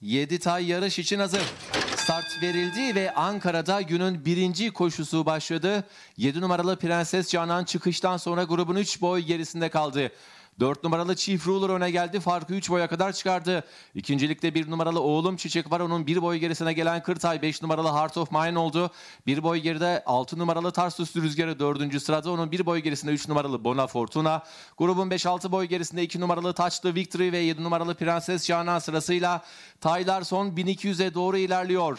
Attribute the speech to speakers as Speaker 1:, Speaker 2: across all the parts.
Speaker 1: 7 tay yarış için hazır. Start verildi ve Ankara'da günün birinci koşusu başladı. 7 numaralı Prenses Canan çıkıştan sonra grubun 3 boy gerisinde kaldı. 4 numaralı Chief Ruler öne geldi. Farkı 3 boya kadar çıkardı. İkincilikte 1 numaralı Oğlum Çiçek var. Onun 1 boy gerisine gelen Kırtay 5 numaralı Heart of Mine oldu. 1 boy geride 6 numaralı Tarsus Rüzgarı 4. sırada. Onun 1 boy gerisinde 3 numaralı Bona Fortuna. Grubun 5-6 boy gerisinde 2 numaralı Taçlı Victory ve 7 numaralı Prenses Canan sırasıyla Taylar son 1200'e doğru ilerliyor.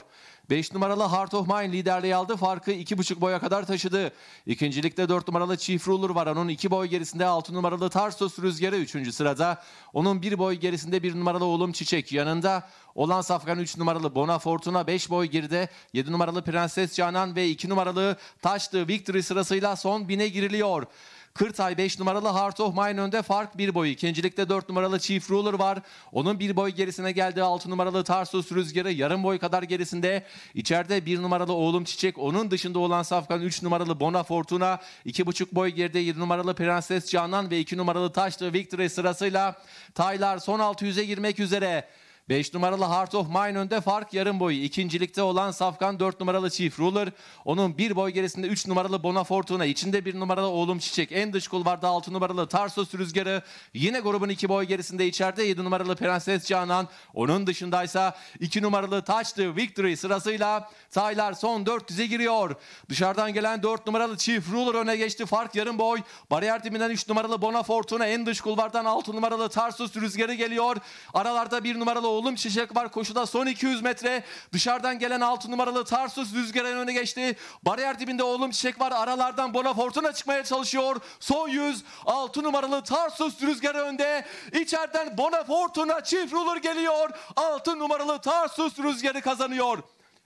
Speaker 1: 5 numaralı Heart of Mine liderliği aldı. Farkı 2,5 boya kadar taşıdı. İkincilikte 4 numaralı Chief Ruler var. Onun 2 boy gerisinde 6 numaralı Tarsus Rüzgarı 3. sırada. Onun 1 boy gerisinde 1 numaralı Oğlum Çiçek yanında. Olan Safkan 3 numaralı Bona Fortuna 5 boy geride. 7 numaralı Prenses Canan ve 2 numaralı Taşlı Victory sırasıyla son bine giriliyor. Kırtay 5 numaralı Heart of Mine önde fark 1 boyu. İkincilikte 4 numaralı Chief Ruler var. Onun 1 boy gerisine geldi 6 numaralı Tarsus Rüzgarı yarım boy kadar gerisinde. İçeride 1 numaralı Oğlum Çiçek. Onun dışında olan Safkan 3 numaralı Bona Fortuna. 2,5 boy geride 7 numaralı Prenses Canan ve 2 numaralı Taşlı Victory sırasıyla Taylar son 600'e girmek üzere. 5 numaralı Heart of Mine önde fark yarım boyu. İkincilikte olan Safkan 4 numaralı Chief Ruler. Onun bir boy gerisinde 3 numaralı Bona Fortuna. içinde 1 numaralı Oğlum Çiçek. En dış kulvarda 6 numaralı Tarsus Rüzgarı. Yine grubun 2 boy gerisinde içeride 7 numaralı Prenses Canan. Onun dışındaysa 2 numaralı Touch the Victory sırasıyla Taylar son 400'e giriyor. Dışarıdan gelen 4 numaralı Chief Ruler öne geçti. Fark yarım boy. Bariyer timinden 3 numaralı Bona Fortuna. En dış kulvardan 6 numaralı Tarsus Rüzgarı geliyor. Aralarda 1 numaralı oğlum Çiçek var koşuda son 200 metre. Dışarıdan gelen 6 numaralı Tarsus Rüzgar'ın önüne geçti. Bariyer dibinde oğlum Çiçek var. Aralardan Bona Fortuna çıkmaya çalışıyor. Son 100 6 numaralı Tarsus Rüzgar'ı önde. İçeriden Bona Fortuna çift ruler geliyor. 6 numaralı Tarsus Rüzgar'ı kazanıyor.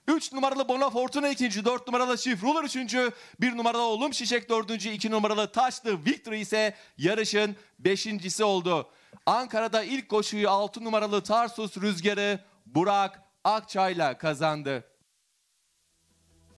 Speaker 1: 3 numaralı Bona Fortuna ikinci, 4 numaralı Chief Ruler üçüncü, 1 numaralı Oğlum Şişek dördüncü, 2 numaralı Taşlı Victory ise yarışın beşincisi oldu. Ankara'da ilk koşuyu 6 numaralı Tarsus Rüzgarı Burak Akçay'la kazandı.